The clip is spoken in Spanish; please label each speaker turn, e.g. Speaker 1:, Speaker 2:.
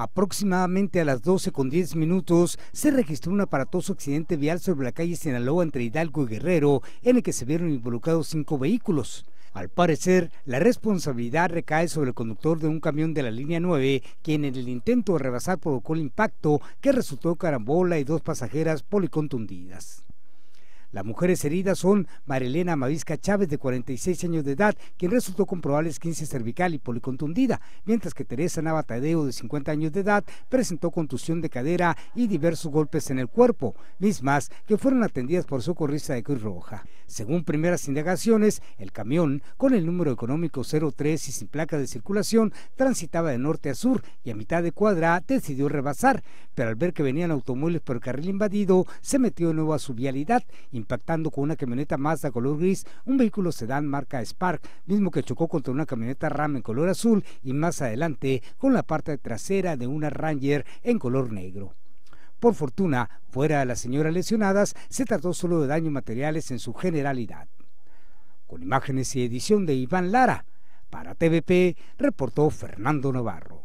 Speaker 1: Aproximadamente a las 12 con 10 minutos se registró un aparatoso accidente vial sobre la calle Sinaloa entre Hidalgo y Guerrero, en el que se vieron involucrados cinco vehículos. Al parecer, la responsabilidad recae sobre el conductor de un camión de la línea 9, quien en el intento de rebasar provocó el impacto que resultó carambola y dos pasajeras policontundidas. Las mujeres heridas son Marilena Mavisca Chávez, de 46 años de edad, quien resultó con probables quince cervical y policontundida, mientras que Teresa Navatadeo, de 50 años de edad, presentó contusión de cadera y diversos golpes en el cuerpo, mismas que fueron atendidas por socorrista de Cruz Roja. Según primeras indagaciones, el camión con el número económico 03 y sin placa de circulación transitaba de norte a sur y a mitad de cuadra decidió rebasar, pero al ver que venían automóviles por el carril invadido, se metió de nuevo a su vialidad, impactando con una camioneta Mazda color gris, un vehículo sedán marca Spark, mismo que chocó contra una camioneta Ram en color azul y más adelante con la parte trasera de una Ranger en color negro. Por fortuna, fuera de las señoras lesionadas, se trató solo de daños materiales en su generalidad. Con imágenes y edición de Iván Lara, para TVP, reportó Fernando Navarro.